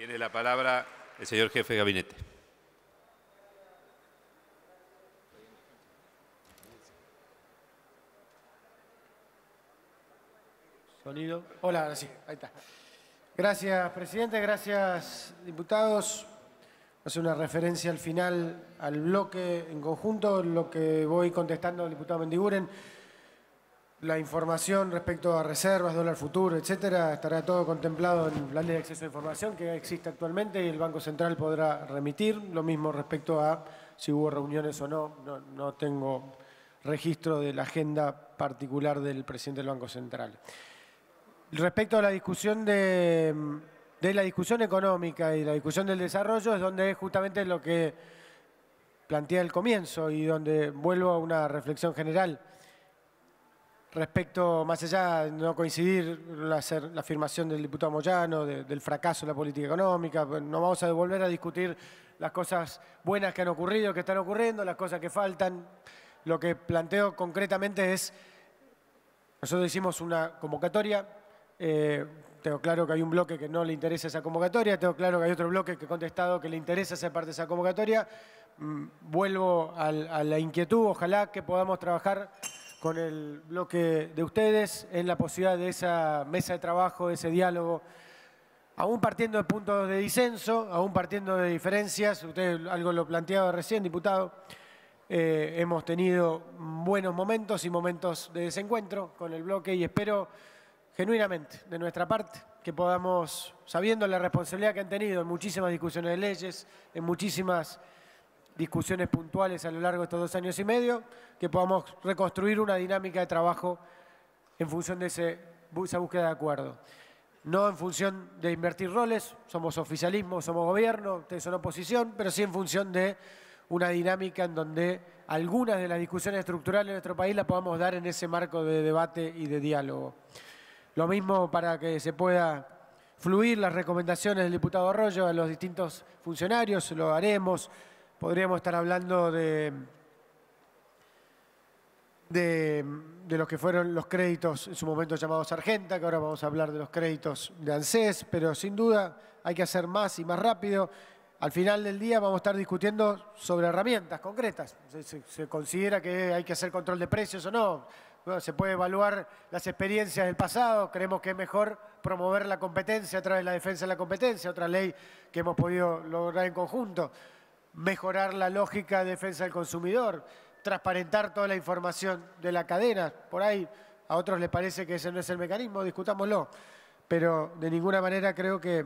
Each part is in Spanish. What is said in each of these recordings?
Tiene la palabra el señor jefe de gabinete. Sonido. Hola, ahora sí, ahí está. Gracias, presidente, gracias, diputados. Hace una referencia al final al bloque en conjunto, lo que voy contestando al diputado Mendiguren la información respecto a reservas, dólar futuro, etcétera, estará todo contemplado en la plan de acceso a información que existe actualmente y el Banco Central podrá remitir. Lo mismo respecto a si hubo reuniones o no. No, tengo registro de la agenda particular del presidente del Banco Central. Respecto a la discusión de la discusión económica y la discusión del desarrollo es donde es justamente lo que plantea el comienzo y donde vuelvo a una reflexión general respecto, más allá de no coincidir hacer la afirmación del diputado Moyano, del fracaso de la política económica, pues, no vamos a volver a discutir las cosas buenas que han ocurrido, que están ocurriendo, las cosas que faltan. Lo que planteo concretamente es, nosotros hicimos una convocatoria, eh, tengo claro que hay un bloque que no le interesa esa convocatoria, tengo claro que hay otro bloque que he contestado que le interesa ser parte de esa convocatoria. Mm, vuelvo a la inquietud, ojalá que podamos trabajar con el bloque de ustedes en la posibilidad de esa mesa de trabajo, ese diálogo, aún partiendo de puntos de disenso, aún partiendo de diferencias, usted algo lo planteaba recién, diputado, eh, hemos tenido buenos momentos y momentos de desencuentro con el bloque y espero genuinamente de nuestra parte que podamos, sabiendo la responsabilidad que han tenido en muchísimas discusiones de leyes, en muchísimas discusiones puntuales a lo largo de estos dos años y medio, que podamos reconstruir una dinámica de trabajo en función de ese, esa búsqueda de acuerdo. No en función de invertir roles, somos oficialismo, somos gobierno, ustedes son oposición, pero sí en función de una dinámica en donde algunas de las discusiones estructurales de nuestro país las podamos dar en ese marco de debate y de diálogo. Lo mismo para que se pueda fluir las recomendaciones del diputado Arroyo a los distintos funcionarios, lo haremos, podríamos estar hablando de, de, que fueron los créditos en su momento llamados Sargenta, que ahora vamos a hablar de los créditos de ANSES, pero sin duda hay que hacer más y más rápido. Al final del día vamos a estar discutiendo sobre herramientas concretas. Se, considera que hay que hacer control de precios o no. se puede evaluar las experiencias del pasado. Creemos que es mejor promover la competencia a través de la defensa de la competencia, otra ley que hemos podido lograr en conjunto mejorar la lógica de defensa del consumidor, transparentar toda la información de la cadena. Por ahí a otros les parece que ese no es el mecanismo, discutámoslo. Pero de ninguna manera creo que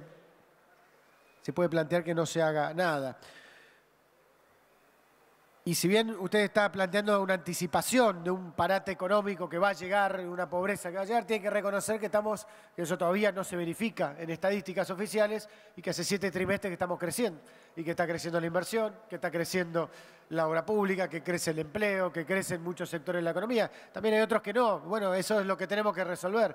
se puede plantear que no se haga nada. Y si bien usted está planteando una anticipación de un parate económico que va a llegar, una pobreza que va a llegar, tiene que reconocer que estamos, eso todavía no se verifica en estadísticas oficiales y que hace siete trimestres que estamos creciendo y que está creciendo la inversión, que está creciendo la obra pública, que crece el empleo, que crecen muchos sectores de la economía. También hay otros que no. Bueno, eso es lo que tenemos que resolver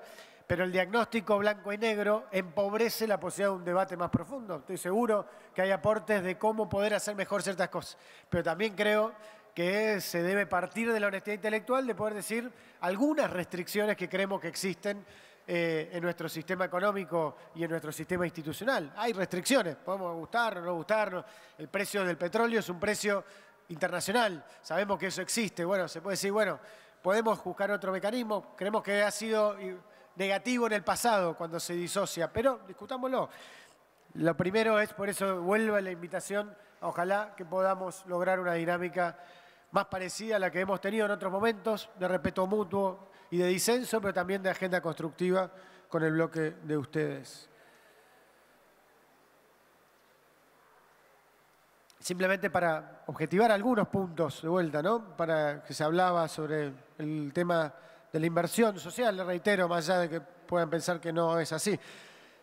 pero el diagnóstico blanco y negro empobrece la posibilidad de un debate más profundo. Estoy seguro que hay aportes de cómo poder hacer mejor ciertas cosas, pero también creo que se debe partir de la honestidad intelectual de poder decir algunas restricciones que creemos que existen eh, en nuestro sistema económico y en nuestro sistema institucional. Hay restricciones, podemos gustarnos, no gustarnos. El precio del petróleo es un precio internacional, sabemos que eso existe. Bueno, se puede decir, bueno, podemos buscar otro mecanismo. Creemos que ha sido negativo en el pasado cuando se disocia, pero discutámoslo. Lo primero es, por eso a la invitación, ojalá que podamos lograr una dinámica más parecida a la que hemos tenido en otros momentos, de respeto mutuo y de disenso, pero también de agenda constructiva con el bloque de ustedes. Simplemente para objetivar algunos puntos de vuelta, ¿no? Para que se hablaba sobre el tema de la inversión social, le reitero, más allá de que puedan pensar que no es así.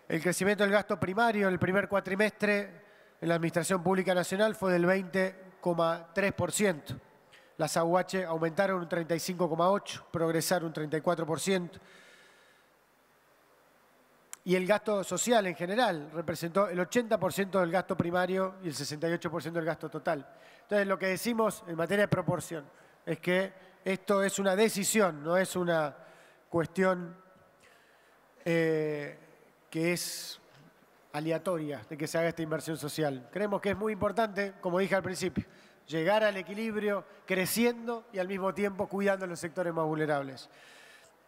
El crecimiento del gasto primario en el primer cuatrimestre en la Administración Pública Nacional fue del 20,3%. Las AUH aumentaron un 35,8%, progresaron un 34%. Y el gasto social en general representó el 80% del gasto primario y el 68% del gasto total. Entonces, lo que decimos en materia de proporción es que esto es una decisión, no es una cuestión eh, que es aleatoria de que se haga esta inversión social. Creemos que es muy importante, como dije al principio, llegar al equilibrio creciendo y al mismo tiempo cuidando los sectores más vulnerables.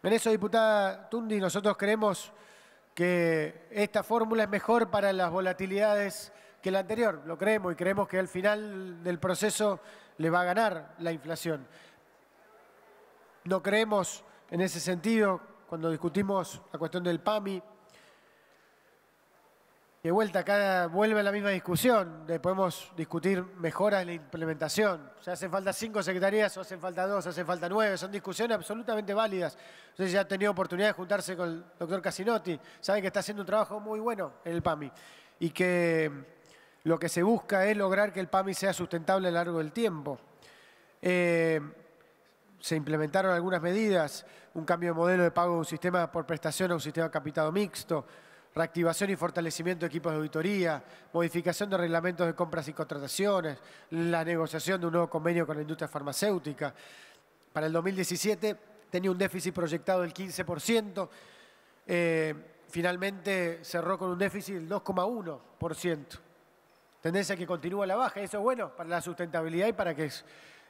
En eso, diputada Tundi, nosotros creemos que esta fórmula es mejor para las volatilidades que la anterior, lo creemos, y creemos que al final del proceso le va a ganar la inflación. No creemos en ese sentido cuando discutimos la cuestión del PAMI. De vuelta, acá vuelve la misma discusión de podemos discutir mejoras en la implementación. O sea, hacen falta cinco secretarías, o hacen falta dos, o hacen falta nueve. Son discusiones absolutamente válidas. Entonces ya han tenido oportunidad de juntarse con el doctor Casinotti. Saben que está haciendo un trabajo muy bueno en el PAMI. Y que lo que se busca es lograr que el PAMI sea sustentable a lo largo del tiempo. Eh, se implementaron algunas medidas, un cambio de modelo de pago de un sistema por prestación a un sistema capitado mixto, reactivación y fortalecimiento de equipos de auditoría, modificación de reglamentos de compras y contrataciones, la negociación de un nuevo convenio con la industria farmacéutica. Para el 2017 tenía un déficit proyectado del 15%, eh, finalmente cerró con un déficit del 2,1%. Tendencia que continúa la baja, eso es bueno para la sustentabilidad y para que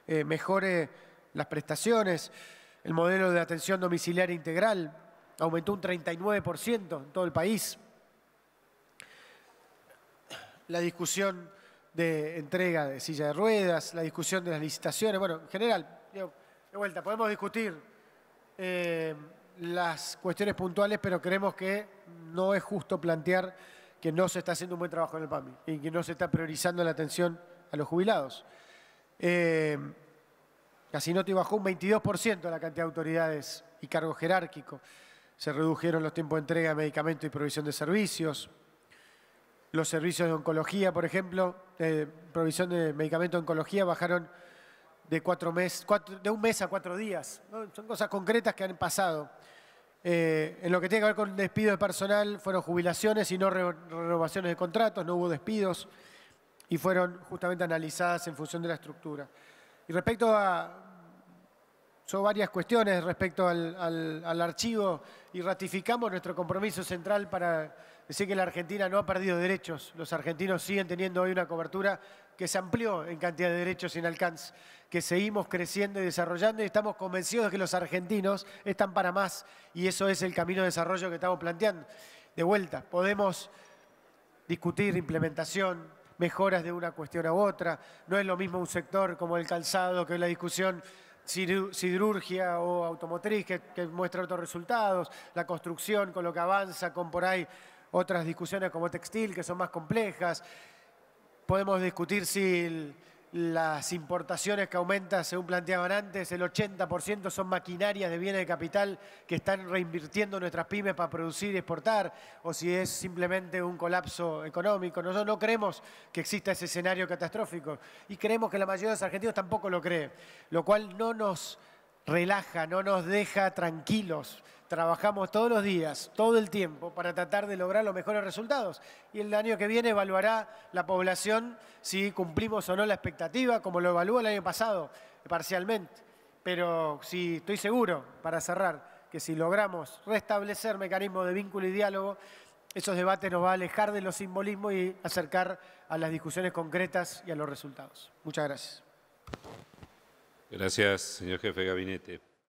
eh, mejore las prestaciones, el modelo de atención domiciliaria integral aumentó un 39% en todo el país. La discusión de entrega de silla de ruedas, la discusión de las licitaciones, bueno, en general, de vuelta, podemos discutir eh, las cuestiones puntuales, pero creemos que no es justo plantear que no se está haciendo un buen trabajo en el PAMI y que no se está priorizando la atención a los jubilados. Eh, Casinotti bajó un 22% la cantidad de autoridades y cargo jerárquico. Se redujeron los tiempos de entrega de medicamentos y provisión de servicios. Los servicios de oncología, por ejemplo, provisión de medicamentos de oncología bajaron de, un mes a cuatro días. Son cosas concretas que han pasado. Eh, en lo que tiene que ver con despido de personal, fueron jubilaciones y no renovaciones de contratos, no hubo despidos y fueron justamente analizadas en función de la estructura. Y respecto a, son varias cuestiones respecto al, archivo y ratificamos nuestro compromiso central para decir que la Argentina no ha perdido derechos. Los argentinos siguen teniendo hoy una cobertura que se amplió en cantidad de derechos sin alcance, que seguimos creciendo y desarrollando y estamos convencidos de que los argentinos están para más y eso es el camino de desarrollo que estamos planteando. De vuelta, podemos discutir implementación, mejoras de una cuestión a otra. No es lo mismo un sector como el calzado, que la discusión cirurgia o automotriz, que, que muestra otros resultados, la construcción con lo que avanza, con por ahí otras discusiones como textil, que son más complejas. Podemos discutir si... El, las importaciones que aumentan, según planteaban antes, el 80% son maquinarias de bienes de capital que están reinvirtiendo nuestras pymes para producir y exportar, o si es simplemente un colapso económico. Nosotros no creemos que exista ese escenario catastrófico y creemos que la mayoría de los argentinos tampoco lo cree, lo cual no nos relaja, no nos deja tranquilos. Trabajamos todos los días, todo el tiempo, para tratar de lograr los mejores resultados. Y el año que viene evaluará la población si cumplimos o no la expectativa, como lo evaluó el año pasado, parcialmente. Pero si estoy seguro, para cerrar, que si logramos restablecer mecanismos de vínculo y diálogo, esos debates nos va a alejar de los simbolismos y acercar a las discusiones concretas y a los resultados. Muchas gracias. Gracias, señor jefe de gabinete.